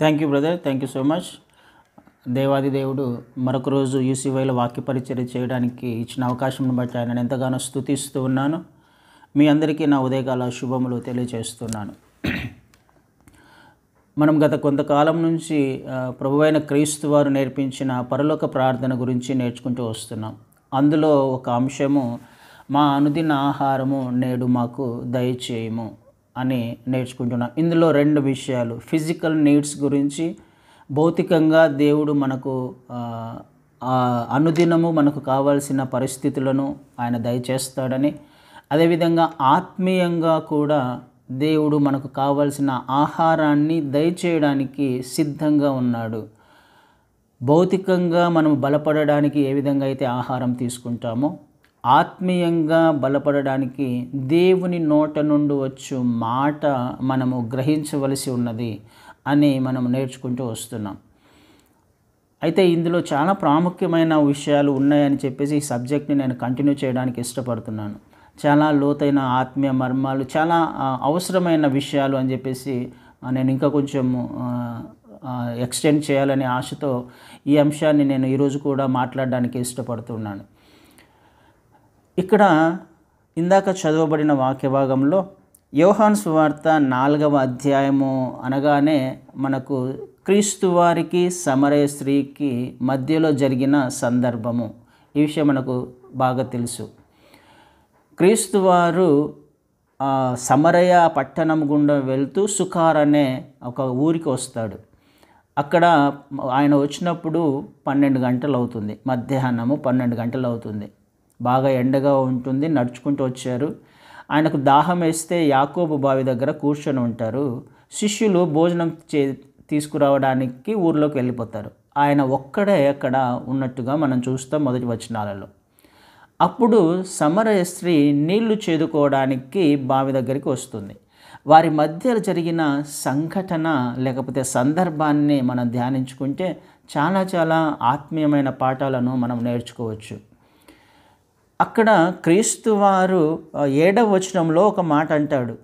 thank you brother thank you so much దేవాది దేవుడు మరొక రోజు యూసీవైలో వాక్య పరిచర్య చేయడానికి ఇచ్చిన అవకాశం బట్టి ఆయన ఎంతగానో స్థుతిస్తూ ఉన్నాను మీ అందరికీ నా ఉదయకాల శుభములు తెలియజేస్తున్నాను మనం గత కొంతకాలం నుంచి ప్రభువైన క్రీస్తు వారు నేర్పించిన పరలోక ప్రార్థన గురించి నేర్చుకుంటూ వస్తున్నాం అందులో ఒక అంశము మా అనుదిన ఆహారము నేడు మాకు దయచేయము అని నేర్చుకుంటున్నాం ఇందులో రెండు విషయాలు ఫిజికల్ నీడ్స్ గురించి భౌతికంగా దేవుడు మనకు అనుదినము మనకు కావాల్సిన పరిస్థితులను ఆయన దయచేస్తాడని అదేవిధంగా ఆత్మీయంగా కూడా దేవుడు మనకు కావాల్సిన ఆహారాన్ని దయచేయడానికి సిద్ధంగా ఉన్నాడు భౌతికంగా మనం బలపడడానికి ఏ విధంగా అయితే ఆహారం తీసుకుంటామో ఆత్మీయంగా బలపడడానికి దేవుని నోట నుండి వచ్చు మాట మనము గ్రహించవలసి ఉన్నది అని మనం నేర్చుకుంటూ వస్తున్నాం అయితే ఇందులో చాలా ప్రాముఖ్యమైన విషయాలు ఉన్నాయని చెప్పేసి ఈ సబ్జెక్ట్ని నేను కంటిన్యూ చేయడానికి ఇష్టపడుతున్నాను చాలా లోతైన ఆత్మీయ మర్మాలు చాలా అవసరమైన విషయాలు అని చెప్పేసి నేను ఇంకా కొంచెం ఎక్స్టెండ్ చేయాలనే ఆశతో ఈ అంశాన్ని నేను ఈరోజు కూడా మాట్లాడడానికి ఇష్టపడుతున్నాను ఇక్కడ ఇందాక చదవబడిన వాక్య భాగంలో యోహాన్ సువార్త నాలుగవ అధ్యాయము అనగానే మనకు క్రీస్తువారికి సమరయ స్త్రీకి మధ్యలో జరిగిన సందర్భము ఈ విషయం మనకు బాగా తెలుసు క్రీస్తువారు సమరయ పట్టణం గుండా వెళ్తూ సుఖార్ అనే ఒక ఊరికి వస్తాడు అక్కడ ఆయన వచ్చినప్పుడు పన్నెండు గంటలు అవుతుంది మధ్యాహ్నము పన్నెండు గంటలు అవుతుంది బాగా ఎండగా ఉంటుంది నడుచుకుంటూ వచ్చారు ఆయనకు దాహం వేస్తే యాకోబు బావి దగ్గర కూర్చొని ఉంటారు శిష్యులు భోజనం చే తీసుకురావడానికి ఊర్లోకి వెళ్ళిపోతారు ఆయన ఒక్కడే అక్కడ ఉన్నట్టుగా మనం చూస్తాం మొదటి వచనాలలో అప్పుడు సమర స్త్రీ నీళ్లు చేదుకోవడానికి బావి దగ్గరికి వస్తుంది వారి మధ్య జరిగిన సంఘటన లేకపోతే సందర్భాన్ని మనం ధ్యానించుకుంటే చాలా చాలా ఆత్మీయమైన పాఠాలను మనం నేర్చుకోవచ్చు అక్కడ క్రీస్తు వారు ఏడవ వచనంలో ఒక మాట అంటాడు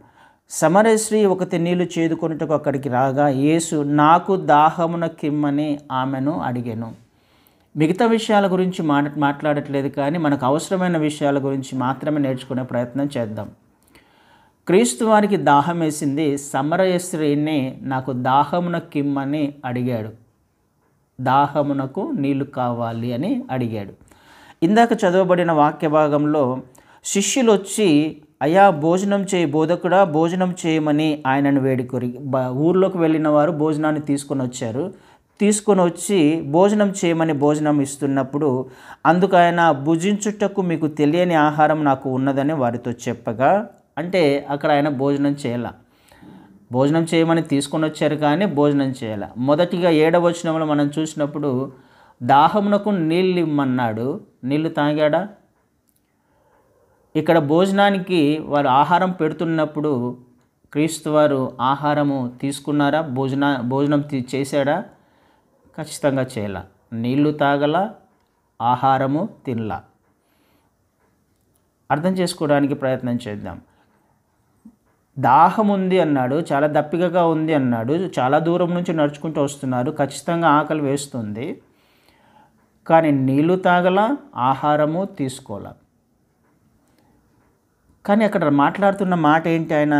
సమరశ్రీ ఒక నీళ్లు చేదుకొనుటకు అక్కడికి రాగా యేసు నాకు దాహమున కిమ్మని ఆమెను అడిగాను మిగతా విషయాల గురించి మాట మాట్లాడట్లేదు కానీ మనకు అవసరమైన విషయాల గురించి మాత్రమే నేర్చుకునే ప్రయత్నం చేద్దాం క్రీస్తు వారికి దాహం వేసింది సమరయశ్రీని నాకు దాహమున కిమ్మని అడిగాడు దాహమునకు నీళ్లు కావాలి అని అడిగాడు ఇందాక చదవబడిన వాక్య భాగంలో శిష్యులు వచ్చి అయా భోజనం చేయి బోధకుడా భోజనం చేయమని ఆయనను వేడుకొరి ఊర్లోకి వెళ్ళిన వారు భోజనాన్ని తీసుకొని వచ్చారు తీసుకొని వచ్చి భోజనం చేయమని భోజనం ఇస్తున్నప్పుడు అందుకు ఆయన భుజించుటకు మీకు తెలియని ఆహారం నాకు ఉన్నదని వారితో చెప్పగా అంటే అక్కడ ఆయన భోజనం చేయాల భోజనం చేయమని తీసుకొని వచ్చారు కానీ భోజనం చేయాల మొదటిగా ఏడవచనంలో మనం చూసినప్పుడు దాహమునకు నీళ్ళు ఇమ్మన్నాడు నీళ్ళు తాగాడా ఇక్కడ భోజనానికి వారు ఆహారం పెడుతున్నప్పుడు క్రీస్తు వారు ఆహారము తీసుకున్నారా భోజన భోజనం చేశాడా ఖచ్చితంగా చేయాల నీళ్లు తాగల ఆహారము తినల అర్థం చేసుకోవడానికి ప్రయత్నం చేద్దాం దాహం ఉంది అన్నాడు చాలా దప్పికగా ఉంది అన్నాడు చాలా దూరం నుంచి నడుచుకుంటూ వస్తున్నారు ఖచ్చితంగా ఆకలి వేస్తుంది కానీ నీళ్ళు తాగల ఆహారము తీసుకోవాల కానీ అక్కడ మాట్లాడుతున్న మాట ఏంటి ఆయన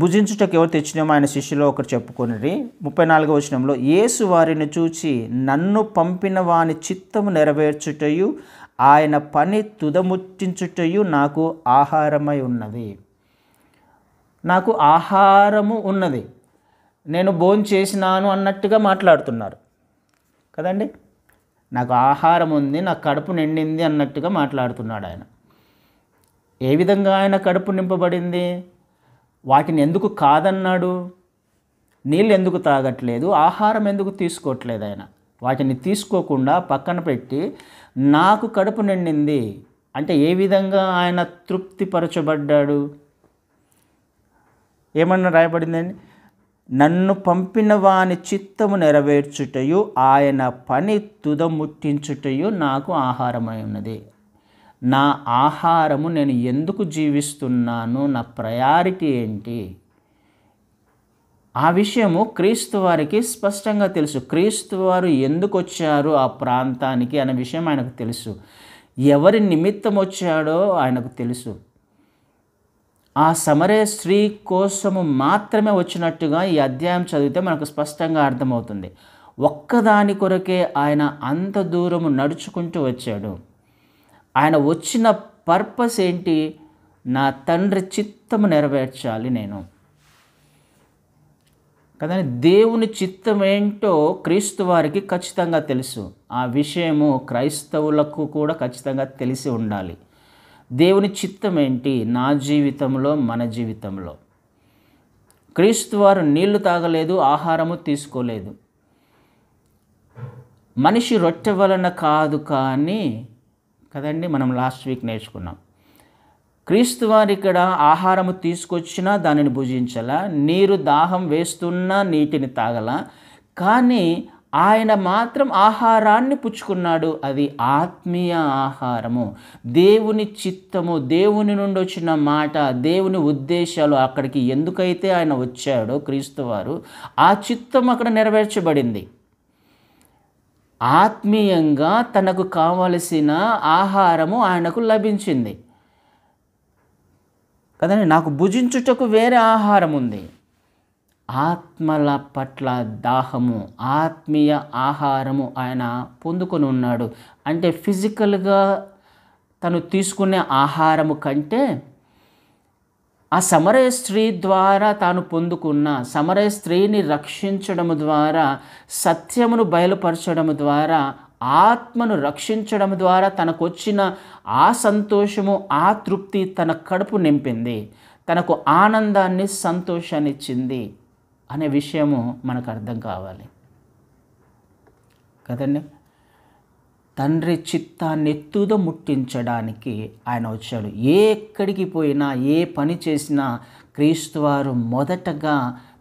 భుజించుటకు ఎవరు తెచ్చినామో ఆయన శిష్యులో ఒకరు చెప్పుకున్నది ముప్పై నాలుగో వచనంలో యేసు వారిని చూచి నన్ను పంపిన వాని చిత్తము నెరవేర్చుటయు ఆయన పని తుదముట్టించుటయు నాకు ఆహారమై ఉన్నది నాకు ఆహారము ఉన్నది నేను భోజనం చేసినాను అన్నట్టుగా మాట్లాడుతున్నారు కదండి నాకు ఆహారం ఉంది నా కడుపు నిండింది అన్నట్టుగా మాట్లాడుతున్నాడు ఆయన ఏ విధంగా ఆయన కడుపు నింపబడింది వాటిని ఎందుకు కాదన్నాడు నీళ్ళు ఎందుకు తాగట్లేదు ఆహారం ఎందుకు తీసుకోవట్లేదు ఆయన వాటిని తీసుకోకుండా పక్కన పెట్టి నాకు కడుపు నిండింది అంటే ఏ విధంగా ఆయన తృప్తిపరచబడ్డాడు ఏమన్నా రాయబడిందండి నన్ను పంపిన వాని చిత్తము నెరవేర్చుటయు ఆయన పని తుదముట్టించుటయు నాకు ఆహారమై ఉన్నది నా ఆహారము నేను ఎందుకు జీవిస్తున్నాను నా ప్రయారిటీ ఏంటి ఆ విషయము క్రీస్తు వారికి స్పష్టంగా తెలుసు క్రీస్తు వారు ఎందుకు వచ్చారు ఆ ప్రాంతానికి అనే విషయం ఆయనకు తెలుసు ఎవరి నిమిత్తం వచ్చాడో ఆయనకు తెలుసు ఆ సమరే స్త్రీ కోసము మాత్రమే వచ్చినట్టుగా ఈ అధ్యాయం చదివితే మనకు స్పష్టంగా అర్థమవుతుంది ఒక్కదాని కొరకే ఆయన అంత దూరము నడుచుకుంటూ వచ్చాడు ఆయన వచ్చిన పర్పస్ ఏంటి నా తండ్రి చిత్తము నెరవేర్చాలి నేను కదండి దేవుని చిత్తం ఏంటో క్రీస్తు వారికి ఖచ్చితంగా తెలుసు ఆ విషయము క్రైస్తవులకు కూడా ఖచ్చితంగా తెలిసి ఉండాలి దేవుని చిత్తం ఏంటి నా జీవితంలో మన జీవితంలో క్రీస్తు వారు నీళ్లు తాగలేదు ఆహారము తీసుకోలేదు మనిషి రొట్టె వలన కాదు కానీ కదండి మనం లాస్ట్ వీక్ నేర్చుకున్నాం క్రీస్తు వారు ఇక్కడ ఆహారము తీసుకొచ్చినా దానిని భుజించాల నీరు దాహం వేస్తున్నా నీటిని తాగల కానీ ఆయన మాత్రం ఆహారాన్ని పుచ్చుకున్నాడు అది ఆత్మీయ ఆహారము దేవుని చిత్తము దేవుని నుండి వచ్చిన మాట దేవుని ఉద్దేశాలు అక్కడికి ఎందుకైతే ఆయన వచ్చాడో క్రీస్తువారు ఆ చిత్తం అక్కడ నెరవేర్చబడింది ఆత్మీయంగా తనకు కావలసిన ఆహారము ఆయనకు లభించింది కదండి నాకు భుజించుటకు వేరే ఆహారం ఉంది ఆత్మల పట్ల దాహము ఆత్మీయ ఆహారము ఆయన పొందుకొని ఉన్నాడు అంటే ఫిజికల్గా తను తీసుకునే ఆహారము కంటే ఆ సమరయ స్త్రీ ద్వారా తాను పొందుకున్న సమరయ స్త్రీని రక్షించడం ద్వారా సత్యమును బయలుపరచడం ద్వారా ఆత్మను రక్షించడం ద్వారా తనకొచ్చిన ఆ సంతోషము ఆ తృప్తి తన కడుపు నింపింది తనకు ఆనందాన్ని సంతోషాన్ని ఇచ్చింది అనే విషయము మనకు అర్థం కావాలి కదండి తండ్రి చిత్తాన్ని ఎత్తుద ముట్టించడానికి ఆయన వచ్చాడు ఏ ఎక్కడికి పోయినా ఏ పని చేసినా క్రీస్తువారు మొదటగా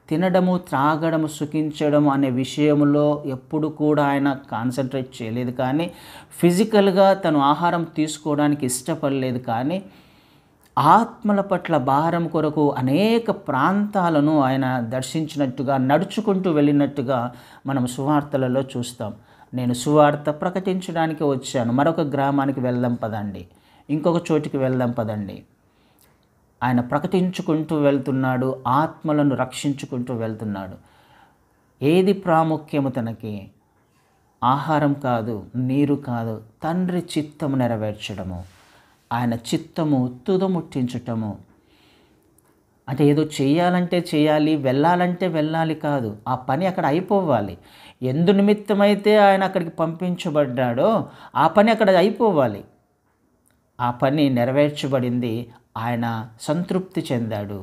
తినడము త్రాగడము సుఖించడం అనే విషయంలో ఎప్పుడు కూడా ఆయన కాన్సన్ట్రేట్ చేయలేదు కానీ ఫిజికల్గా తను ఆహారం తీసుకోవడానికి ఇష్టపడలేదు కానీ ఆత్మల పట్ల భారం కొరకు అనేక ప్రాంతాలను ఆయన దర్శించినట్టుగా నడుచుకుంటూ వెళ్ళినట్టుగా మనం సువార్తలలో చూస్తాం నేను సువార్త ప్రకటించడానికి వచ్చాను మరొక గ్రామానికి వెళ్దాం పదండి ఇంకొక చోటికి వెళ్దాం పదండి ఆయన ప్రకటించుకుంటూ వెళ్తున్నాడు ఆత్మలను రక్షించుకుంటూ వెళ్తున్నాడు ఏది ప్రాముఖ్యము తనకి ఆహారం కాదు నీరు కాదు తండ్రి చిత్తము నెరవేర్చడము ఆయన చిత్తము తుదముట్టించటము అంటే ఏదో చేయాలంటే చేయాలి వెళ్ళాలంటే వెళ్ళాలి కాదు ఆ పని అక్కడ అయిపోవాలి ఎందు నిమిత్తమైతే ఆయన అక్కడికి పంపించబడ్డాడో ఆ పని అక్కడ అయిపోవాలి ఆ పని నెరవేర్చబడింది ఆయన సంతృప్తి చెందాడు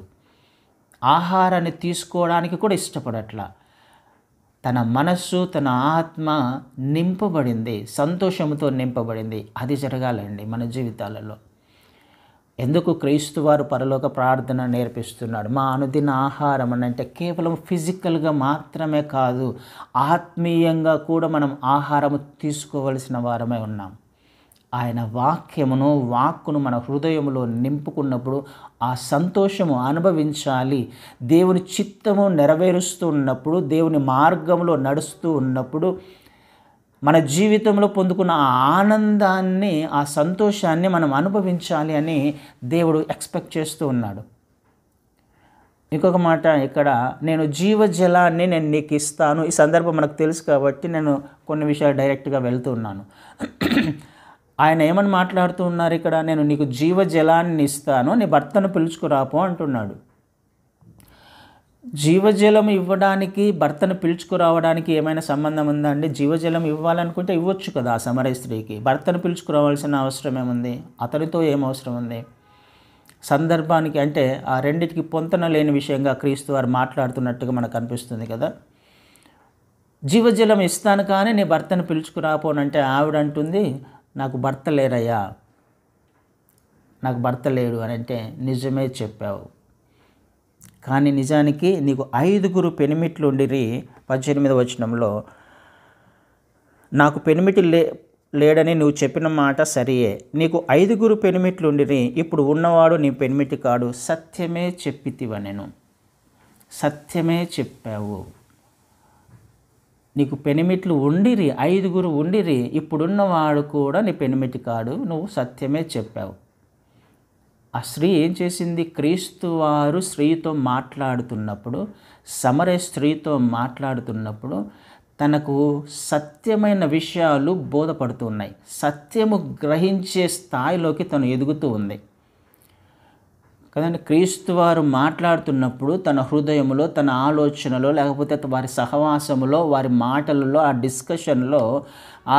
ఆహారాన్ని తీసుకోవడానికి కూడా ఇష్టపడట్లా తన మనస్సు తన ఆత్మ నింపబడింది సంతోషంతో నింపబడింది అది జరగాలండి మన జీవితాలలో ఎందుకు క్రైస్తువారు పరలోక ప్రార్థన నేర్పిస్తున్నాడు మా అనుదిన ఆహారం అని అంటే కేవలం ఫిజికల్గా మాత్రమే కాదు ఆత్మీయంగా కూడా మనం ఆహారం తీసుకోవలసిన వారమే ఉన్నాం ఆయన వాక్యమును వాక్కును మన హృదయంలో నింపుకున్నప్పుడు ఆ సంతోషము అనుభవించాలి దేవుని చిత్తము నెరవేరుస్తూ ఉన్నప్పుడు దేవుని మార్గంలో నడుస్తూ ఉన్నప్పుడు మన జీవితంలో పొందుకున్న ఆ ఆనందాన్ని ఆ సంతోషాన్ని మనం అనుభవించాలి అని దేవుడు ఎక్స్పెక్ట్ చేస్తూ ఉన్నాడు ఇంకొక మాట ఇక్కడ నేను జీవజలాన్ని నేను నీకు ఇస్తాను ఈ సందర్భం మనకు తెలుసు కాబట్టి నేను కొన్ని విషయాలు డైరెక్ట్గా వెళ్తూ ఉన్నాను ఆయన ఏమని మాట్లాడుతూ ఉన్నారు ఇక్కడ నేను నీకు జీవజలాన్ని ఇస్తాను నీ భర్తను పిలుచుకురాపో అంటున్నాడు జీవజలం ఇవ్వడానికి భర్తను పిలుచుకురావడానికి ఏమైనా సంబంధం ఉందా అండి జీవజలం ఇవ్వాలనుకుంటే ఇవ్వచ్చు కదా ఆ సమరయ స్త్రీకి భర్తను పిలుచుకురావాల్సిన అవసరం ఏముంది అతనితో ఏం అవసరం ఉంది సందర్భానికి అంటే ఆ రెండింటికి పొంతన లేని విషయంగా క్రీస్తు వారు మాట్లాడుతున్నట్టుగా మనకు అనిపిస్తుంది కదా జీవజలం ఇస్తాను కానీ నీ భర్తను పిలుచుకురాపోనంటే ఆవిడంటుంది నాకు భర్త లేరయ్యా నాకు భర్త లేడు అని అంటే నిజమే చెప్పావు కానీ నిజానికి నీకు ఐదుగురు పెనిమిట్లు ఉండిరి పద్దెనిమిది వచనంలో నాకు పెనిమిటి లే లేడని నువ్వు చెప్పిన మాట సరియే నీకు ఐదుగురు పెనిమిట్లు ఉండిరి ఇప్పుడు ఉన్నవాడు నీ పెనిమిటి కాడు సత్యమే నేను సత్యమే చెప్పావు నీకు పెనిమిట్లు ఉండిరి ఐదుగురు ఉండిరి ఇప్పుడున్నవాడు కూడా నీ పెనిమిటి కాడు నువ్వు సత్యమే చెప్పావు ఆ స్త్రీ ఏం చేసింది క్రీస్తు వారు స్త్రీతో మాట్లాడుతున్నప్పుడు సమర స్త్రీతో మాట్లాడుతున్నప్పుడు తనకు సత్యమైన విషయాలు బోధపడుతున్నాయి సత్యము గ్రహించే స్థాయిలోకి తను ఎదుగుతూ ఉంది కదండి క్రీస్తు వారు మాట్లాడుతున్నప్పుడు తన హృదయంలో తన ఆలోచనలో లేకపోతే వారి సహవాసములో వారి మాటలలో ఆ డిస్కషన్లో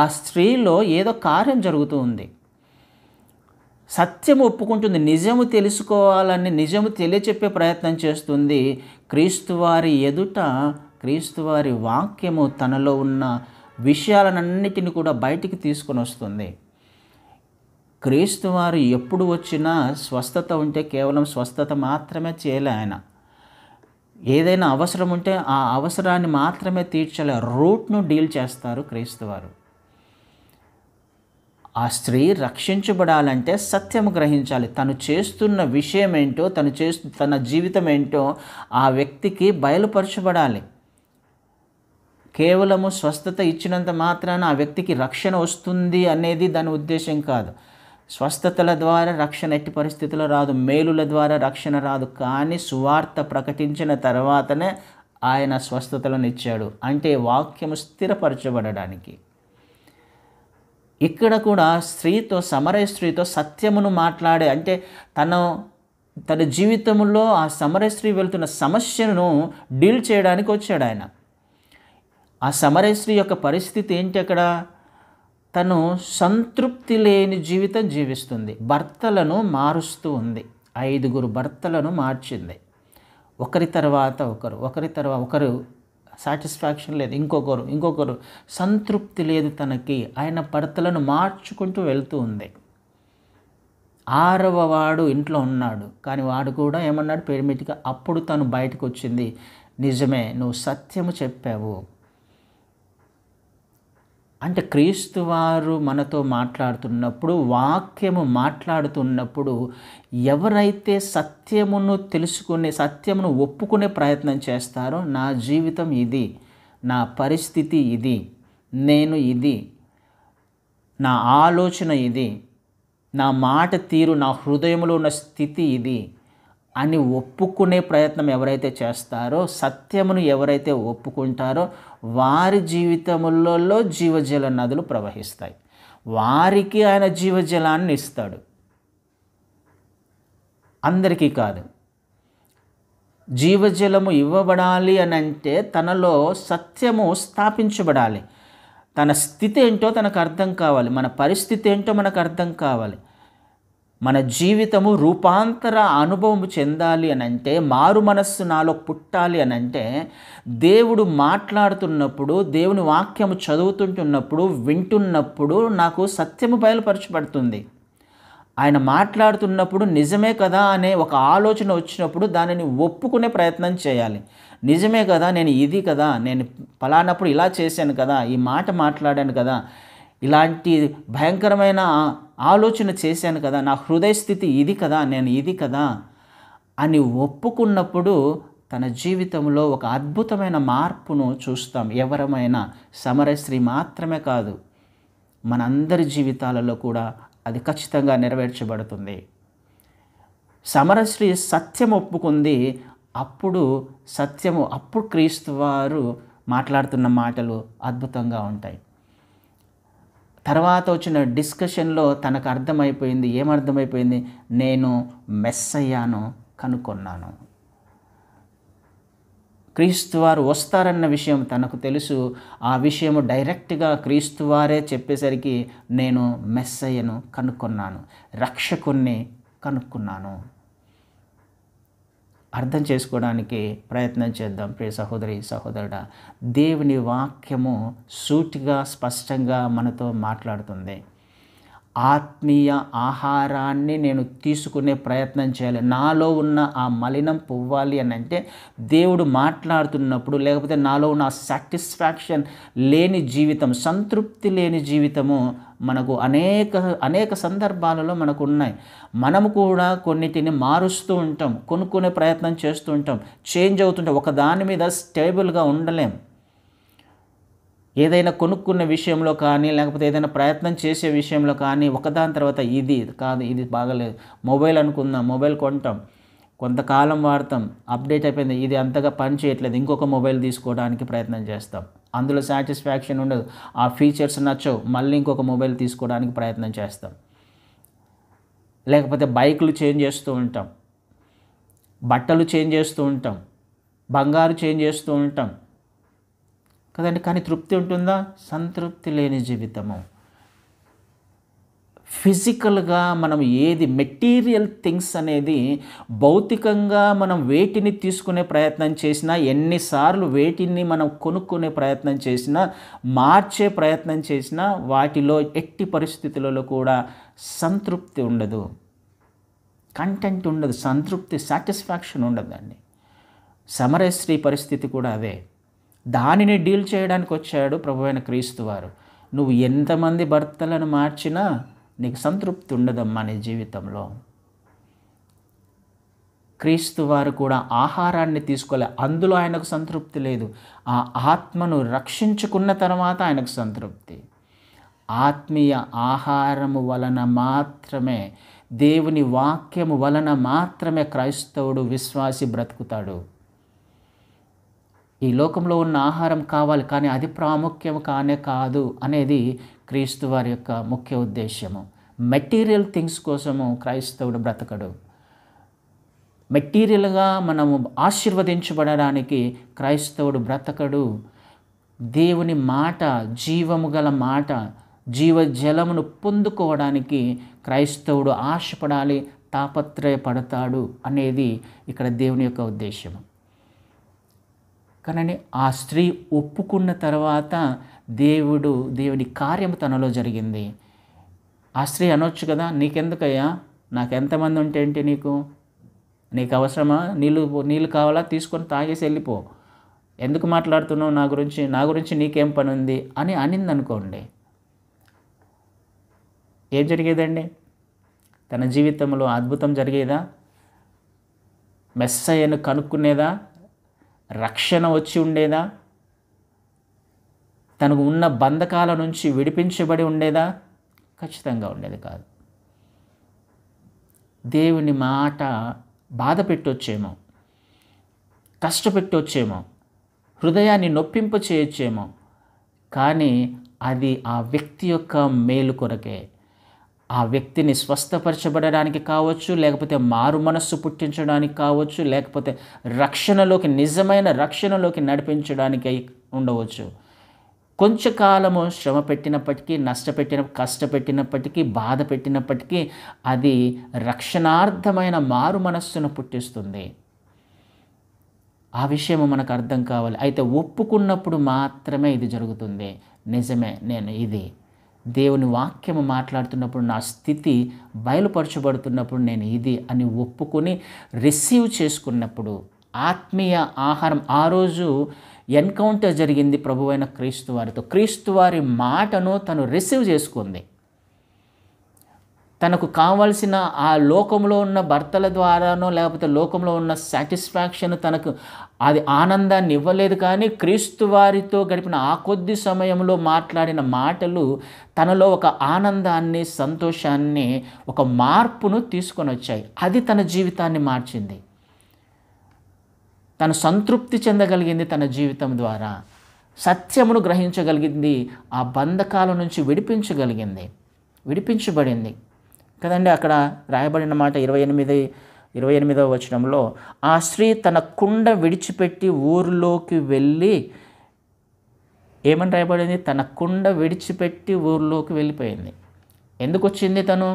ఆ స్త్రీలో ఏదో కార్యం జరుగుతూ ఉంది సత్యం ఒప్పుకుంటుంది నిజము తెలుసుకోవాలని నిజము తెలియచెప్పే ప్రయత్నం చేస్తుంది క్రీస్తువారి ఎదుట క్రీస్తువారి వాక్యము తనలో ఉన్న విషయాలన్నిటిని కూడా బయటికి తీసుకొని వస్తుంది క్రీస్తు వారు ఎప్పుడు వచ్చినా స్వస్థత ఉంటే కేవలం స్వస్థత మాత్రమే చేయలే ఆయన ఏదైనా అవసరం ఉంటే ఆ అవసరాన్ని మాత్రమే తీర్చలే రూట్ను డీల్ చేస్తారు క్రీస్తు వారు ఆ స్త్రీ రక్షించబడాలంటే సత్యం గ్రహించాలి తను చేస్తున్న విషయం ఏంటో తను చేస్తు తన జీవితం ఏంటో ఆ వ్యక్తికి బయలుపరచబడాలి కేవలము స్వస్థత ఇచ్చినంత మాత్రాన ఆ వ్యక్తికి రక్షణ వస్తుంది అనేది దాని ఉద్దేశం కాదు స్వస్థతల ద్వారా రక్షణ ఎట్టి పరిస్థితుల్లో రాదు మేలుల ద్వారా రక్షణ రాదు కానీ సువార్త ప్రకటించిన తర్వాతనే ఆయన స్వస్థతలను ఇచ్చాడు అంటే వాక్యము స్థిరపరచబడడానికి ఇక్కడ కూడా స్త్రీతో సమరయ స్త్రీతో సత్యమును మాట్లాడే అంటే తను తన జీవితంలో ఆ సమరయ స్త్రీ వెళ్తున్న సమస్యను డీల్ చేయడానికి వచ్చాడు ఆయన ఆ సమరయ స్త్రీ యొక్క పరిస్థితి ఏంటి అక్కడ తను సంతృప్తి లేని జీవితం జీవిస్తుంది భర్తలను మారుస్తూ ఉంది ఐదుగురు భర్తలను మార్చింది ఒకరి తర్వాత ఒకరు ఒకరి తర్వాత ఒకరు సాటిస్ఫాక్షన్ లేదు ఇంకొకరు ఇంకొకరు సంతృప్తి లేదు తనకి ఆయన భర్తలను మార్చుకుంటూ వెళ్తూ ఉంది ఆరవ వాడు ఇంట్లో ఉన్నాడు కానీ వాడు కూడా ఏమన్నాడు పేరుమిటిగా అప్పుడు తను బయటకు వచ్చింది నిజమే నువ్వు సత్యము చెప్పావు అంటే క్రీస్తు వారు మనతో మాట్లాడుతున్నప్పుడు వాక్యము మాట్లాడుతున్నప్పుడు ఎవరైతే సత్యమును తెలుసుకునే సత్యమును ఒప్పుకునే ప్రయత్నం చేస్తారో నా జీవితం ఇది నా పరిస్థితి ఇది నేను ఇది నా ఆలోచన ఇది నా మాట తీరు నా హృదయంలో ఉన్న స్థితి ఇది అని ఒప్పుకునే ప్రయత్నం ఎవరైతే చేస్తారో సత్యమును ఎవరైతే ఒప్పుకుంటారో వారి జీవితములలో జీవజల నదులు ప్రవహిస్తాయి వారికి ఆయన జీవజలాన్ని ఇస్తాడు అందరికీ కాదు జీవజలము ఇవ్వబడాలి అని అంటే తనలో సత్యము స్థాపించబడాలి తన స్థితి ఏంటో తనకు అర్థం కావాలి మన పరిస్థితి ఏంటో మనకు అర్థం కావాలి మన జీవితము రూపాంతర అనుభవం చెందాలి అని అంటే మారు మనస్సు నాలో పుట్టాలి అని అంటే దేవుడు మాట్లాడుతున్నప్పుడు దేవుని వాక్యము చదువుతుంటున్నప్పుడు వింటున్నప్పుడు నాకు సత్యము బయలుపరచబడుతుంది ఆయన మాట్లాడుతున్నప్పుడు నిజమే కదా అనే ఒక ఆలోచన వచ్చినప్పుడు దానిని ఒప్పుకునే ప్రయత్నం చేయాలి నిజమే కదా నేను ఇది కదా నేను పలానప్పుడు ఇలా చేశాను కదా ఈ మాట మాట్లాడాను కదా ఇలాంటి భయంకరమైన ఆలోచన చేశాను కదా నా హృదయ స్థితి ఇది కదా నేను ఇది కదా అని ఒప్పుకున్నప్పుడు తన జీవితంలో ఒక అద్భుతమైన మార్పును చూస్తాం ఎవరమైనా సమరశ్రీ మాత్రమే కాదు మనందరి జీవితాలలో కూడా అది ఖచ్చితంగా నెరవేర్చబడుతుంది సమరశ్రీ సత్యం ఒప్పుకుంది అప్పుడు సత్యము అప్పుడు క్రీస్తు వారు మాట్లాడుతున్న మాటలు అద్భుతంగా ఉంటాయి తర్వాత వచ్చిన డిస్కషన్లో తనకు అర్థమైపోయింది ఏమర్థమైపోయింది నేను మెస్ అయ్యాను కనుక్కున్నాను వారు వస్తారన్న విషయం తనకు తెలుసు ఆ విషయము డైరెక్ట్గా క్రీస్తు వారే చెప్పేసరికి నేను మెస్ అయ్యను కనుక్కున్నాను రక్షకుణ్ణి కనుక్కున్నాను అర్థం చేసుకోవడానికి ప్రయత్నం చేద్దాం ప్రియ సహోదరి సహోదరుడా దేవుని వాక్యము సూటిగా స్పష్టంగా మనతో మాట్లాడుతుంది ఆత్మీయ ఆహారాన్ని నేను తీసుకునే ప్రయత్నం చేయాలి నాలో ఉన్న ఆ మలినం పువ్వాలి అని అంటే దేవుడు మాట్లాడుతున్నప్పుడు లేకపోతే నాలో ఉన్న ఆ సాటిస్ఫాక్షన్ లేని జీవితం సంతృప్తి లేని జీవితము మనకు అనేక అనేక సందర్భాలలో మనకు ఉన్నాయి మనము కూడా కొన్నిటిని మారుస్తూ ఉంటాం కొనుక్కునే ప్రయత్నం చేస్తూ ఉంటాం చేంజ్ అవుతుంటాం ఒక దాని మీద స్టేబుల్గా ఉండలేం ఏదైనా కొనుక్కున్న విషయంలో కానీ లేకపోతే ఏదైనా ప్రయత్నం చేసే విషయంలో కానీ ఒకదాని తర్వాత ఇది కాదు ఇది బాగలేదు మొబైల్ అనుకుందాం మొబైల్ కొంటాం కొంతకాలం వాడతాం అప్డేట్ అయిపోయింది ఇది అంతగా పని చేయట్లేదు ఇంకొక మొబైల్ తీసుకోవడానికి ప్రయత్నం చేస్తాం అందులో సాటిస్ఫాక్షన్ ఉండదు ఆ ఫీచర్స్ నచ్చవు మళ్ళీ ఇంకొక మొబైల్ తీసుకోవడానికి ప్రయత్నం చేస్తాం లేకపోతే బైకులు చేంజ్ చేస్తూ ఉంటాం బట్టలు చేంజ్ చేస్తూ ఉంటాం బంగారు చేంజ్ చేస్తూ ఉంటాం కదండి కానీ తృప్తి ఉంటుందా సంతృప్తి లేని జీవితము ఫిజికల్గా మనం ఏది మెటీరియల్ థింగ్స్ అనేది భౌతికంగా మనం వేటిని తీసుకునే ప్రయత్నం చేసినా ఎన్నిసార్లు వేటిని మనం కొనుక్కునే ప్రయత్నం చేసినా మార్చే ప్రయత్నం చేసినా వాటిలో ఎట్టి పరిస్థితులలో కూడా సంతృప్తి ఉండదు కంటెంట్ ఉండదు సంతృప్తి సాటిస్ఫాక్షన్ ఉండదు దాన్ని సమరశ్రీ పరిస్థితి కూడా అదే దానిని డీల్ చేయడానికి వచ్చాడు ప్రభు అయిన క్రీస్తు వారు నువ్వు ఎంతమంది భర్తలను మార్చినా నీకు సంతృప్తి ఉండదమ్మా నీ జీవితంలో క్రీస్తు వారు కూడా ఆహారాన్ని తీసుకోలే అందులో ఆయనకు సంతృప్తి లేదు ఆ ఆత్మను రక్షించుకున్న తర్వాత ఆయనకు సంతృప్తి ఆత్మీయ ఆహారము వలన మాత్రమే దేవుని వాక్యము వలన మాత్రమే క్రైస్తవుడు విశ్వాసి బ్రతుకుతాడు ఈ లోకంలో ఉన్న ఆహారం కావాలి కానీ అది ప్రాముఖ్యం కానే కాదు అనేది క్రీస్తు వారి యొక్క ముఖ్య ఉద్దేశ్యము మెటీరియల్ థింగ్స్ కోసము క్రైస్తవుడు బ్రతకడు మెటీరియల్గా మనము ఆశీర్వదించబడడానికి క్రైస్తవుడు బ్రతకడు దేవుని మాట జీవము గల మాట జీవజలమును పొందుకోవడానికి క్రైస్తవుడు ఆశపడాలి తాపత్రయపడతాడు అనేది ఇక్కడ దేవుని యొక్క ఉద్దేశము కానీ ఆ స్త్రీ ఒప్పుకున్న తర్వాత దేవుడు దేవుని కార్యము తనలో జరిగింది ఆ స్త్రీ అనొచ్చు కదా నీకెందుకయ్యా నాకెంతమంది ఉంటే ఏంటి నీకు నీకు అవసరమా నీళ్ళు నీళ్ళు కావాలా తీసుకొని తాగేసి వెళ్ళిపో ఎందుకు మాట్లాడుతున్నావు నా గురించి నా గురించి నీకేం పని ఉంది అని అనింది అనుకోండి ఏం జరిగేదండి తన జీవితంలో అద్భుతం జరిగేదా మెస్సయ్యను కనుక్కునేదా రక్షణ వచ్చి ఉండేదా తనకు ఉన్న బంధకాల నుంచి విడిపించబడి ఉండేదా ఖచ్చితంగా ఉండేది కాదు దేవుని మాట బాధ పెట్టొచ్చేమో కష్టపెట్టొచ్చేమో హృదయాన్ని నొప్పింపు చేయొచ్చేమో కానీ అది ఆ వ్యక్తి యొక్క మేలు కొరకే ఆ వ్యక్తిని స్వస్థపరచబడడానికి కావచ్చు లేకపోతే మారు మనస్సు పుట్టించడానికి కావచ్చు లేకపోతే రక్షణలోకి నిజమైన రక్షణలోకి నడిపించడానికి ఉండవచ్చు కొంచెకాలము శ్రమ పెట్టినప్పటికీ నష్టపెట్టిన కష్టపెట్టినప్పటికీ బాధ పెట్టినప్పటికీ అది రక్షణార్థమైన మారు మనస్సును పుట్టిస్తుంది ఆ విషయము మనకు అర్థం కావాలి అయితే ఒప్పుకున్నప్పుడు మాత్రమే ఇది జరుగుతుంది నిజమే నేను ఇది దేవుని వాక్యము మాట్లాడుతున్నప్పుడు నా స్థితి బయలుపరచబడుతున్నప్పుడు నేను ఇది అని ఒప్పుకొని రిసీవ్ చేసుకున్నప్పుడు ఆత్మీయ ఆహారం ఆ రోజు ఎన్కౌంటర్ జరిగింది ప్రభువైన క్రీస్తు వారితో క్రీస్తు వారి మాటను తను రిసీవ్ చేసుకుంది తనకు కావలసిన ఆ లోకంలో ఉన్న భర్తల ద్వారానో లేకపోతే లోకంలో ఉన్న సాటిస్ఫాక్షన్ తనకు అది ఆనందాన్ని ఇవ్వలేదు కానీ క్రీస్తు వారితో గడిపిన ఆ కొద్ది సమయంలో మాట్లాడిన మాటలు తనలో ఒక ఆనందాన్ని సంతోషాన్ని ఒక మార్పును తీసుకొని వచ్చాయి అది తన జీవితాన్ని మార్చింది తను సంతృప్తి చెందగలిగింది తన జీవితం ద్వారా సత్యమును గ్రహించగలిగింది ఆ బంధకాల నుంచి విడిపించగలిగింది విడిపించబడింది కదండి అక్కడ రాయబడిన మాట ఇరవై ఎనిమిది ఇరవై ఎనిమిదవ వచనంలో ఆ స్త్రీ తన కుండ విడిచిపెట్టి ఊర్లోకి వెళ్ళి ఏమని రాయబడింది తన కుండ విడిచిపెట్టి ఊర్లోకి వెళ్ళిపోయింది ఎందుకు వచ్చింది తను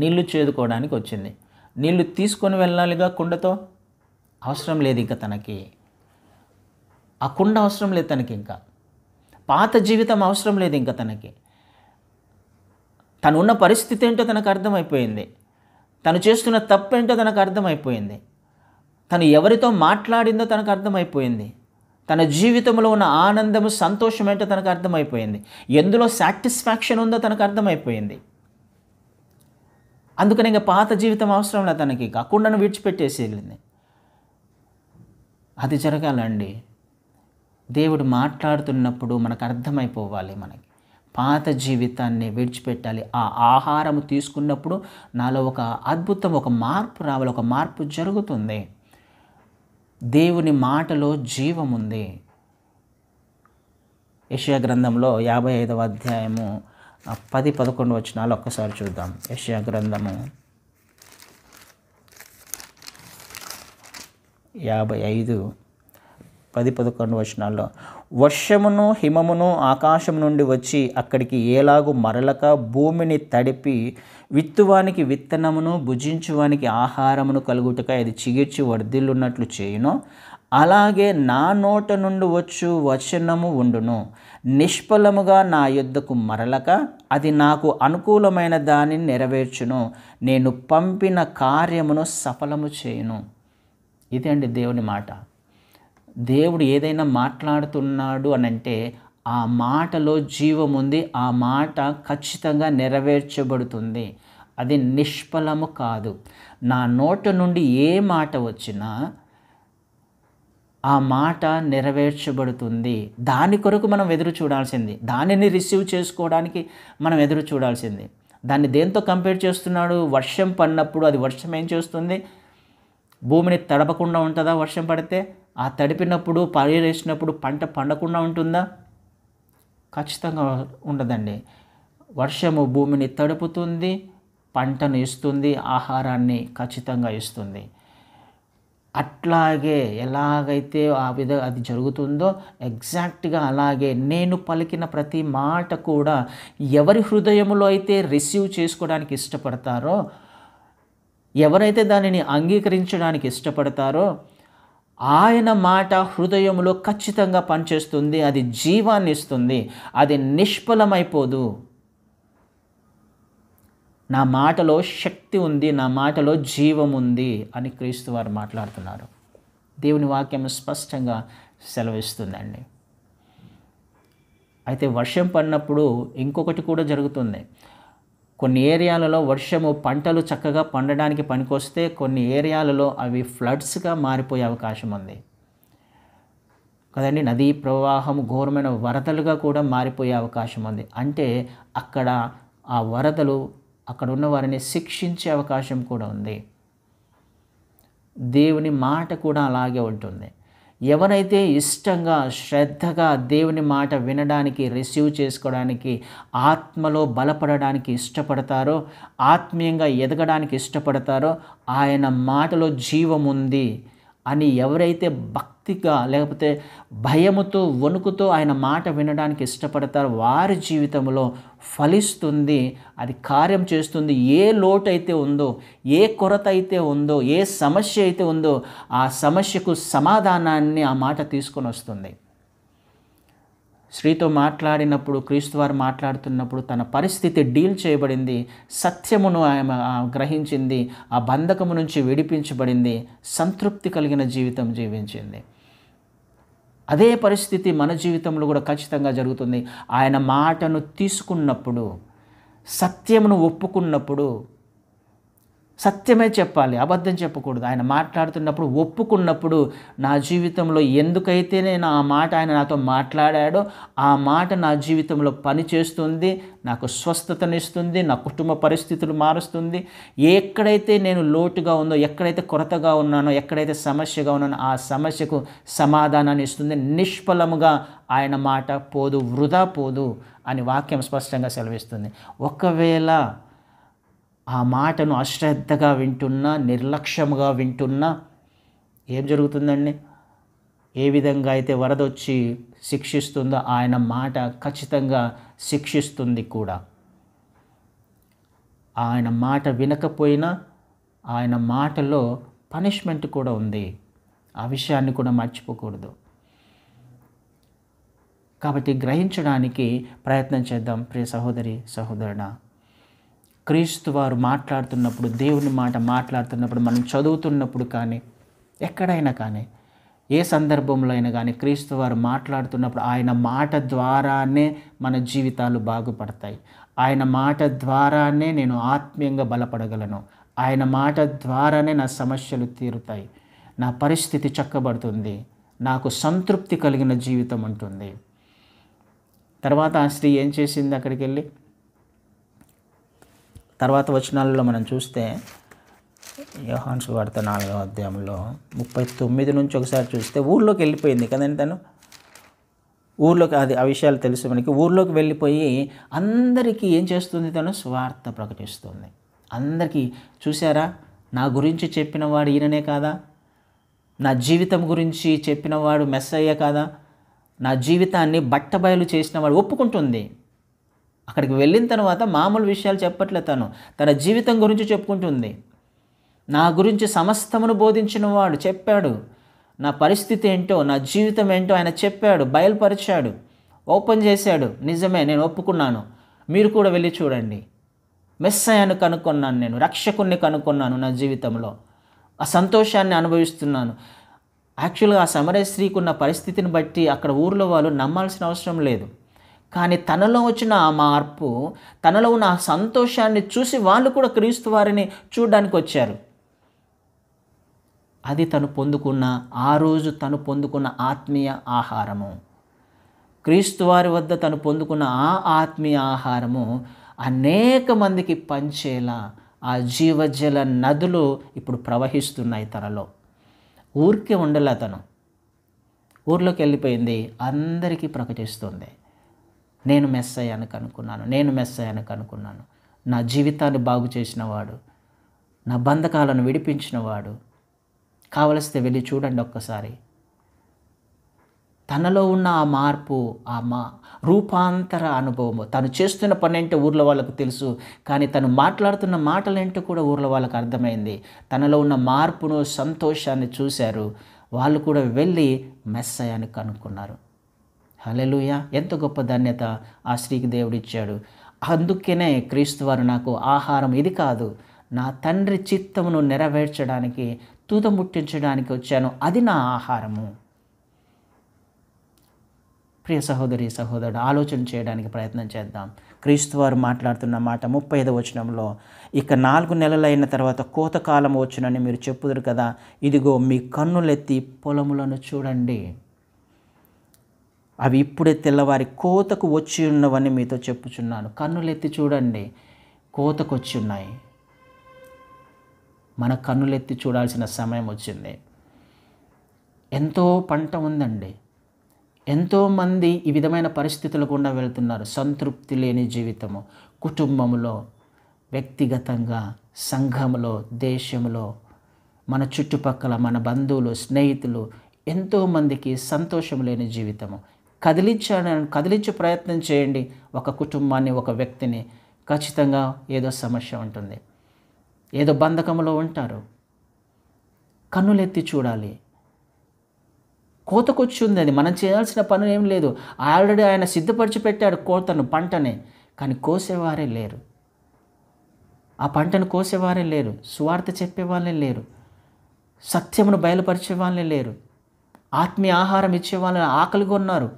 నీళ్లు చేదుకోవడానికి వచ్చింది నీళ్లు తీసుకొని వెళ్ళాలిగా కుండతో అవసరం లేదు ఇంకా తనకి ఆ కుండ అవసరం లేదు తనకి ఇంకా పాత జీవితం అవసరం లేదు ఇంకా తనకి ఉన్న పరిస్థితి ఏంటో తనకు అర్థమైపోయింది తను చేస్తున్న తప్పు ఏంటో తనకు అర్థమైపోయింది తను ఎవరితో మాట్లాడిందో తనకు అర్థమైపోయింది తన జీవితంలో ఉన్న ఆనందము సంతోషం ఏంటో తనకు అర్థమైపోయింది ఎందులో సాటిస్ఫాక్షన్ ఉందో తనకు అర్థమైపోయింది అందుకని ఇంకా పాత జీవితం అవసరం లేదు తనకి కాకుండా విడిచిపెట్టేసి వెళ్ళింది అది జరగాలండి దేవుడు మాట్లాడుతున్నప్పుడు మనకు అర్థమైపోవాలి మనకి పాత జీవితాన్ని విడిచిపెట్టాలి ఆ ఆహారం తీసుకున్నప్పుడు నాలో ఒక అద్భుతం ఒక మార్పు రావాలి ఒక మార్పు జరుగుతుంది దేవుని మాటలో జీవం ఉంది గ్రంథంలో యాభై ఐదవ అధ్యాయము పది పదకొండు వచ్చినాలు ఒక్కసారి చూద్దాం యషయా గ్రంథము యాభై ఐదు పది పదకొండు వచనాల్లో వర్షమును హిమమును ఆకాశం నుండి వచ్చి అక్కడికి ఏలాగు మరలక భూమిని తడిపి విత్తువానికి విత్తనమును భుజించువానికి ఆహారమును కలుగుటక ఇది చిగిర్చి వర్ధిల్లున్నట్లు చేయును అలాగే నా నోట నుండి వచ్చు వచనము ఉండును నిష్ఫలముగా నా యుద్ధకు మరలక అది నాకు అనుకూలమైన దానిని నెరవేర్చును నేను పంపిన కార్యమును సఫలము చేయును ఇదే అండి దేవుని మాట దేవుడు ఏదైనా మాట్లాడుతున్నాడు అని అంటే ఆ మాటలో జీవం ఉంది ఆ మాట ఖచ్చితంగా నెరవేర్చబడుతుంది అది నిష్ఫలము కాదు నా నోట నుండి ఏ మాట వచ్చినా ఆ మాట నెరవేర్చబడుతుంది దాని కొరకు మనం ఎదురు చూడాల్సింది దానిని రిసీవ్ చేసుకోవడానికి మనం ఎదురు చూడాల్సింది దాన్ని దేంతో కంపేర్ చేస్తున్నాడు వర్షం పడినప్పుడు అది వర్షం ఏం చేస్తుంది భూమిని తడపకుండా ఉంటుందా వర్షం పడితే ఆ తడిపినప్పుడు పడిరేసినప్పుడు పంట పండకుండా ఉంటుందా ఖచ్చితంగా ఉండదండి వర్షము భూమిని తడుపుతుంది పంటను ఇస్తుంది ఆహారాన్ని ఖచ్చితంగా ఇస్తుంది అట్లాగే ఎలాగైతే ఆ విధ అది జరుగుతుందో ఎగ్జాక్ట్గా అలాగే నేను పలికిన ప్రతి మాట కూడా ఎవరి హృదయంలో అయితే రిసీవ్ చేసుకోవడానికి ఇష్టపడతారో ఎవరైతే దానిని అంగీకరించడానికి ఇష్టపడతారో ఆయన మాట హృదయంలో ఖచ్చితంగా పనిచేస్తుంది అది జీవాన్ని ఇస్తుంది అది నిష్ఫలమైపోదు నా మాటలో శక్తి ఉంది నా మాటలో జీవం ఉంది అని క్రీస్తు వారు మాట్లాడుతున్నారు దేవుని వాక్యం స్పష్టంగా సెలవిస్తుందండి అయితే వర్షం పడినప్పుడు ఇంకొకటి కూడా జరుగుతుంది కొన్ని ఏరియాలలో వర్షము పంటలు చక్కగా పండడానికి పనికొస్తే కొన్ని ఏరియాలలో అవి ఫ్లడ్స్గా మారిపోయే అవకాశం ఉంది కదండి నదీ ప్రవాహం ఘోరమైన వరదలుగా కూడా మారిపోయే అవకాశం ఉంది అంటే అక్కడ ఆ వరదలు అక్కడ ఉన్న వారిని శిక్షించే అవకాశం కూడా ఉంది దేవుని మాట కూడా అలాగే ఉంటుంది ఎవరైతే ఇష్టంగా శ్రద్ధగా దేవుని మాట వినడానికి రిసీవ్ చేసుకోవడానికి ఆత్మలో బలపడడానికి ఇష్టపడతారో ఆత్మీయంగా ఎదగడానికి ఇష్టపడతారో ఆయన మాటలో జీవం ఉంది అని ఎవరైతే భక్ భక్తిగా లేకపోతే భయముతో వణుకుతో ఆయన మాట వినడానికి ఇష్టపడతారు వారి జీవితంలో ఫలిస్తుంది అది కార్యం చేస్తుంది ఏ లోటు అయితే ఉందో ఏ కొరత అయితే ఉందో ఏ సమస్య అయితే ఉందో ఆ సమస్యకు సమాధానాన్ని ఆ మాట తీసుకొని వస్తుంది స్త్రీతో మాట్లాడినప్పుడు క్రీస్తు వారు మాట్లాడుతున్నప్పుడు తన పరిస్థితి డీల్ చేయబడింది సత్యమును ఆమె గ్రహించింది ఆ బంధకము నుంచి విడిపించబడింది సంతృప్తి కలిగిన జీవితం జీవించింది అదే పరిస్థితి మన జీవితంలో కూడా ఖచ్చితంగా జరుగుతుంది ఆయన మాటను తీసుకున్నప్పుడు సత్యమును ఒప్పుకున్నప్పుడు సత్యమే చెప్పాలి అబద్ధం చెప్పకూడదు ఆయన మాట్లాడుతున్నప్పుడు ఒప్పుకున్నప్పుడు నా జీవితంలో ఎందుకైతే నేను ఆ మాట ఆయన నాతో మాట్లాడాడో ఆ మాట నా జీవితంలో పనిచేస్తుంది నాకు స్వస్థతనిస్తుంది నా కుటుంబ పరిస్థితులు మారుస్తుంది ఎక్కడైతే నేను లోటుగా ఉందో ఎక్కడైతే కొరతగా ఉన్నానో ఎక్కడైతే సమస్యగా ఉన్నానో ఆ సమస్యకు సమాధానాన్ని ఇస్తుంది నిష్ఫలముగా ఆయన మాట పోదు వృధా పోదు అని వాక్యం స్పష్టంగా సెలవిస్తుంది ఒకవేళ ఆ మాటను అశ్రద్ధగా వింటున్నా నిర్లక్ష్యముగా వింటున్నా ఏం జరుగుతుందండి ఏ విధంగా అయితే వరదొచ్చి శిక్షిస్తుందో ఆయన మాట ఖచ్చితంగా శిక్షిస్తుంది కూడా ఆయన మాట వినకపోయినా ఆయన మాటలో పనిష్మెంట్ కూడా ఉంది ఆ విషయాన్ని కూడా మర్చిపోకూడదు కాబట్టి గ్రహించడానికి ప్రయత్నం చేద్దాం ప్రియ సహోదరి సహోదరుడా క్రీస్తు వారు మాట్లాడుతున్నప్పుడు దేవుని మాట మాట్లాడుతున్నప్పుడు మనం చదువుతున్నప్పుడు కానీ ఎక్కడైనా కానీ ఏ సందర్భంలో అయినా కానీ క్రీస్తు వారు మాట్లాడుతున్నప్పుడు ఆయన మాట ద్వారానే మన జీవితాలు బాగుపడతాయి ఆయన మాట ద్వారానే నేను ఆత్మీయంగా బలపడగలను ఆయన మాట ద్వారానే నా సమస్యలు తీరుతాయి నా పరిస్థితి చక్కబడుతుంది నాకు సంతృప్తి కలిగిన జీవితం ఉంటుంది తర్వాత ఆ స్త్రీ ఏం చేసింది అక్కడికి వెళ్ళి తర్వాత వచనాలలో మనం చూస్తే యోహాన్స్ వార్త నాలుగో అధ్యాయంలో ముప్పై తొమ్మిది నుంచి ఒకసారి చూస్తే ఊర్లోకి వెళ్ళిపోయింది కదండి తను ఊర్లోకి అది ఆ విషయాలు తెలుసు మనకి ఊర్లోకి వెళ్ళిపోయి అందరికీ ఏం చేస్తుంది తను స్వార్థ ప్రకటిస్తుంది అందరికీ చూసారా నా గురించి చెప్పిన వాడు ఈయననే కాదా నా జీవితం గురించి చెప్పినవాడు మెస్ అయ్యే కాదా నా జీవితాన్ని బట్టబయలు చేసిన వాడు ఒప్పుకుంటుంది అక్కడికి వెళ్ళిన తర్వాత మామూలు విషయాలు చెప్పట్లే తను తన జీవితం గురించి చెప్పుకుంటుంది నా గురించి సమస్తమును బోధించిన వాడు చెప్పాడు నా పరిస్థితి ఏంటో నా జీవితం ఏంటో ఆయన చెప్పాడు బయలుపరిచాడు ఓపెన్ చేశాడు నిజమే నేను ఒప్పుకున్నాను మీరు కూడా వెళ్ళి చూడండి మిస్ అయ్యాను కనుక్కున్నాను నేను రక్షకుణ్ణి కనుక్కున్నాను నా జీవితంలో ఆ సంతోషాన్ని అనుభవిస్తున్నాను యాక్చువల్గా ఆ సమరయ స్త్రీకున్న పరిస్థితిని బట్టి అక్కడ ఊర్లో వాళ్ళు నమ్మాల్సిన అవసరం లేదు కానీ తనలో వచ్చిన ఆ మార్పు తనలో ఉన్న ఆ సంతోషాన్ని చూసి వాళ్ళు కూడా క్రీస్తు వారిని చూడడానికి వచ్చారు అది తను పొందుకున్న ఆ రోజు తను పొందుకున్న ఆత్మీయ ఆహారము క్రీస్తు వారి వద్ద తను పొందుకున్న ఆ ఆత్మీయ ఆహారము అనేక మందికి పంచేలా ఆ జీవజల నదులు ఇప్పుడు ప్రవహిస్తున్నాయి తనలో ఊరికే ఉండలే తను ఊర్లోకి వెళ్ళిపోయింది అందరికీ ప్రకటిస్తుంది నేను మెస్ అయ్యాను కనుక్కున్నాను నేను మెస్ అయ్యాను కనుక్కున్నాను నా జీవితాన్ని బాగు చేసినవాడు నా బంధకాలను విడిపించినవాడు కావలిస్తే వెళ్ళి చూడండి ఒక్కసారి తనలో ఉన్న ఆ మార్పు ఆ మా రూపాంతర అనుభవము తను చేస్తున్న పని ఏంటో ఊర్లో వాళ్ళకు తెలుసు కానీ తను మాట్లాడుతున్న మాటలేంటో కూడా ఊర్లో వాళ్ళకు అర్థమైంది తనలో ఉన్న మార్పును సంతోషాన్ని చూశారు వాళ్ళు కూడా వెళ్ళి మెస్ అయ్యాను కనుక్కున్నారు హలెలుయ ఎంత గొప్ప ధన్యత ఆ స్త్రీకి దేవుడిచ్చాడు అందుకనే క్రీస్తు వారు నాకు ఆహారం ఇది కాదు నా తండ్రి చిత్తమును నెరవేర్చడానికి తూత ముట్టించడానికి వచ్చాను అది నా ఆహారము ప్రియ సహోదరి సహోదరుడు ఆలోచన చేయడానికి ప్రయత్నం చేద్దాం క్రీస్తు వారు మాట్లాడుతున్న మాట ముప్పై ఐదు వచనంలో ఇక నాలుగు నెలలైన తర్వాత కోతకాలం వచ్చునని మీరు చెప్పుదురు కదా ఇదిగో మీ కన్నులెత్తి పొలములను చూడండి అవి ఇప్పుడే తెల్లవారి కోతకు వచ్చి ఉన్నవని మీతో చెప్పుచున్నాను కన్నులెత్తి చూడండి కోతకు వచ్చి ఉన్నాయి మన కన్నులెత్తి చూడాల్సిన సమయం వచ్చింది ఎంతో పంట ఉందండి ఎంతోమంది ఈ విధమైన పరిస్థితులు కూడా వెళ్తున్నారు సంతృప్తి లేని జీవితము కుటుంబంలో వ్యక్తిగతంగా సంఘంలో దేశంలో మన చుట్టుపక్కల మన బంధువులు స్నేహితులు ఎంతోమందికి సంతోషం లేని జీవితము కదిలించాలని కదిలించే ప్రయత్నం చేయండి ఒక కుటుంబాన్ని ఒక వ్యక్తిని ఖచ్చితంగా ఏదో సమస్య ఉంటుంది ఏదో బంధకంలో ఉంటారు కన్నులెత్తి చూడాలి కోతకొచ్చింది అది మనం చేయాల్సిన పని ఏం లేదు ఆల్రెడీ ఆయన సిద్ధపరిచి పెట్టాడు కోతను పంటని కానీ కోసేవారే లేరు ఆ పంటను కోసేవారే లేరు సువార్త చెప్పేవాళ్ళే లేరు సత్యమును బయలుపరిచే వాళ్ళే లేరు ఆత్మీయ ఆహారం ఇచ్చే వాళ్ళని ఆకలిగా ఉన్నారు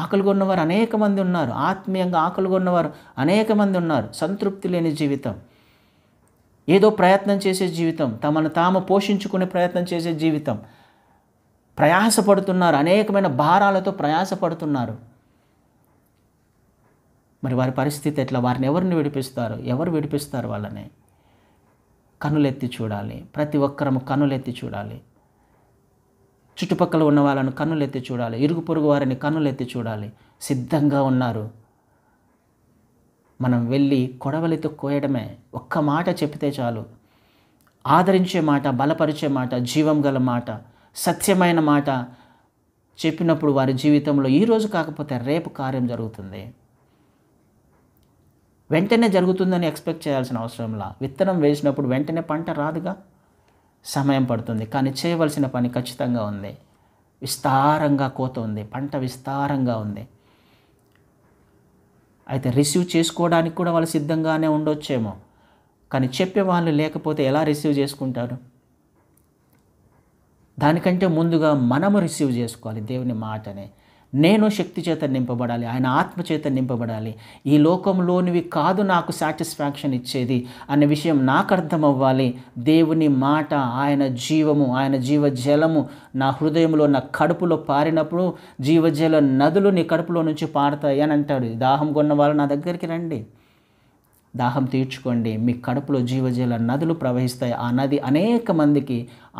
ఆకలి కొన్నవారు అనేక మంది ఉన్నారు ఆత్మీయంగా ఆకలి కొన్నవారు అనేక మంది ఉన్నారు సంతృప్తి లేని జీవితం ఏదో ప్రయత్నం చేసే జీవితం తమను తాము పోషించుకునే ప్రయత్నం చేసే జీవితం ప్రయాసపడుతున్నారు అనేకమైన భారాలతో ప్రయాసపడుతున్నారు మరి వారి పరిస్థితి ఎట్లా వారిని ఎవరిని విడిపిస్తారు ఎవరు విడిపిస్తారు వాళ్ళని కనులెత్తి చూడాలి ప్రతి ఒక్కరము కనులెత్తి చూడాలి చుట్టుపక్కల ఉన్న వాళ్ళను కన్నులెత్తి చూడాలి ఇరుగు పొరుగు వారిని కన్నులెత్తి చూడాలి సిద్ధంగా ఉన్నారు మనం వెళ్ళి కొడవలితో కోయడమే ఒక్క మాట చెప్తే చాలు ఆదరించే మాట బలపరిచే మాట జీవం గల మాట సత్యమైన మాట చెప్పినప్పుడు వారి జీవితంలో ఈరోజు కాకపోతే రేపు కార్యం జరుగుతుంది వెంటనే జరుగుతుందని ఎక్స్పెక్ట్ చేయాల్సిన అవసరంలా విత్తనం వేసినప్పుడు వెంటనే పంట రాదుగా సమయం పడుతుంది కానీ చేయవలసిన పని ఖచ్చితంగా ఉంది విస్తారంగా కోత ఉంది పంట విస్తారంగా ఉంది అయితే రిసీవ్ చేసుకోవడానికి కూడా వాళ్ళు సిద్ధంగానే ఉండొచ్చేమో కానీ చెప్పే వాళ్ళు లేకపోతే ఎలా రిసీవ్ చేసుకుంటారు దానికంటే ముందుగా మనము రిసీవ్ చేసుకోవాలి దేవుని మాటనే నేను శక్తి చేత నింపబడాలి ఆయన ఆత్మ చేత నింపబడాలి ఈ లోకంలోనివి కాదు నాకు సాటిస్ఫాక్షన్ ఇచ్చేది అనే విషయం నాకు అర్థమవ్వాలి దేవుని మాట ఆయన జీవము ఆయన జీవజలము నా హృదయంలో నా కడుపులో పారినప్పుడు జీవజల నదులు నీ కడుపులో నుంచి పారుతాయి అని అంటాడు దాహం కొన్న వాళ్ళు నా దగ్గరికి రండి దాహం తీర్చుకోండి మీ కడుపులో జీవజల నదులు ప్రవహిస్తాయి ఆ నది అనేక మందికి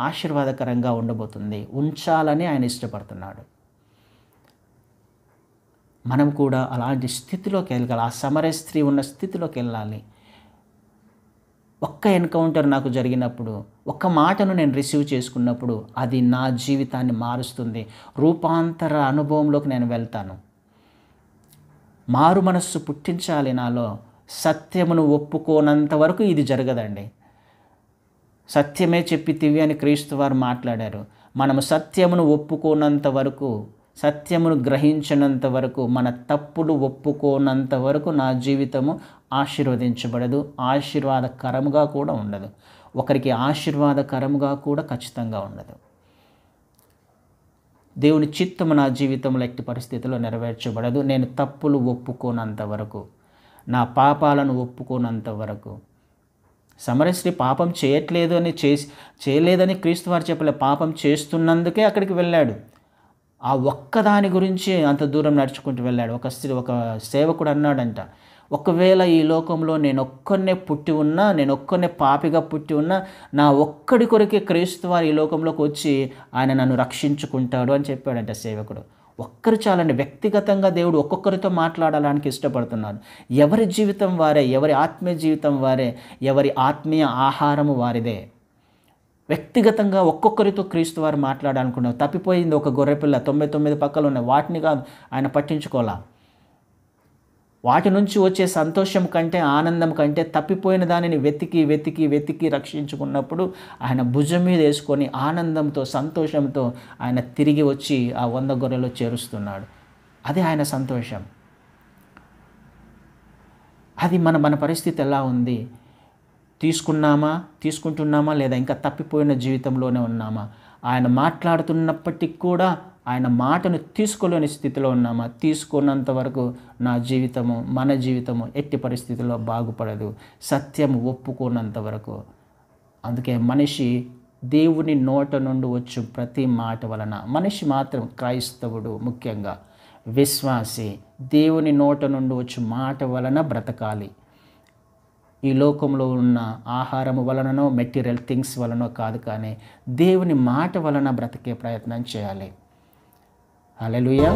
ఆశీర్వాదకరంగా ఉండబోతుంది ఉంచాలని ఆయన ఇష్టపడుతున్నాడు మనం కూడా అలాంటి స్థితిలోకి వెళ్ళాలి ఆ సమర స్త్రీ ఉన్న స్థితిలోకి వెళ్ళాలి ఒక్క ఎన్కౌంటర్ నాకు జరిగినప్పుడు ఒక్క మాటను నేను రిసీవ్ చేసుకున్నప్పుడు అది నా జీవితాన్ని మారుస్తుంది రూపాంతర అనుభవంలోకి నేను వెళ్తాను మారు మనస్సు పుట్టించాలి నాలో సత్యమును ఒప్పుకోనంత వరకు ఇది జరగదండి సత్యమే చెప్పి తివ్య అని క్రీస్తు వారు మాట్లాడారు మనము సత్యమును ఒప్పుకోనంత వరకు సత్యమును గ్రహించినంత వరకు మన తప్పులు ఒప్పుకోనంత వరకు నా జీవితము ఆశీర్వదించబడదు ఆశీర్వాదకరముగా కూడా ఉండదు ఒకరికి ఆశీర్వాదకరముగా కూడా ఖచ్చితంగా ఉండదు దేవుని చిత్తము నా జీవితంలో ఎట్టి పరిస్థితిలో నెరవేర్చబడదు నేను తప్పులు ఒప్పుకోనంత వరకు నా పాపాలను ఒప్పుకోనంత వరకు సమరశ్రీ పాపం చేయట్లేదు అని చేసి చేయలేదని క్రీస్తు వారు చెప్పలే పాపం చేస్తున్నందుకే అక్కడికి వెళ్ళాడు ఆ ఒక్కదాని గురించి అంత దూరం నడుచుకుంటూ వెళ్ళాడు ఒక స్త్రీ ఒక సేవకుడు అన్నాడంట ఒకవేళ ఈ లోకంలో నేను ఒక్కనే పుట్టి ఉన్నా నేను ఒక్కనే పాపిగా పుట్టి ఉన్నా నా ఒక్కడి కొరకే క్రీస్తు వారు ఈ లోకంలోకి వచ్చి ఆయన నన్ను రక్షించుకుంటాడు అని చెప్పాడంట సేవకుడు ఒక్కరు చాలండి వ్యక్తిగతంగా దేవుడు ఒక్కొక్కరితో మాట్లాడడానికి ఇష్టపడుతున్నాడు ఎవరి జీవితం వారే ఎవరి ఆత్మీయ జీవితం వారే ఎవరి ఆత్మీయ ఆహారము వారిదే వ్యక్తిగతంగా ఒక్కొక్కరితో క్రీస్తు వారు మాట్లాడాలనుకున్నారు తప్పిపోయింది ఒక గొర్రెపిల్ల తొంభై తొమ్మిది పక్కలు ఉన్నాయి వాటిని కాదు ఆయన పట్టించుకోవాలా వాటి నుంచి వచ్చే సంతోషం కంటే ఆనందం కంటే తప్పిపోయిన దానిని వెతికి వెతికి వెతికి రక్షించుకున్నప్పుడు ఆయన భుజం మీద వేసుకొని ఆనందంతో సంతోషంతో ఆయన తిరిగి వచ్చి ఆ వంద గొర్రెలో చేరుస్తున్నాడు అది ఆయన సంతోషం అది మన మన పరిస్థితి ఎలా ఉంది తీసుకున్నామా తీసుకుంటున్నామా లేదా ఇంకా తప్పిపోయిన జీవితంలోనే ఉన్నామా ఆయన మాట్లాడుతున్నప్పటికీ కూడా ఆయన మాటను తీసుకోలేని స్థితిలో ఉన్నామా తీసుకున్నంత వరకు నా జీవితము మన జీవితము ఎట్టి పరిస్థితుల్లో బాగుపడదు సత్యం ఒప్పుకున్నంత వరకు అందుకే మనిషి దేవుని నోట నుండి వచ్చు ప్రతి మాట వలన మనిషి మాత్రం క్రైస్తవుడు ముఖ్యంగా విశ్వాసి దేవుని నోట నుండి వచ్చు మాట వలన బ్రతకాలి ఈ లోకంలో ఉన్న ఆహారము వలననో మెటీరియల్ థింగ్స్ వలనో కాదు కానీ దేవుని మాట వలన బ్రతికే ప్రయత్నం చేయాలి అలెలుయా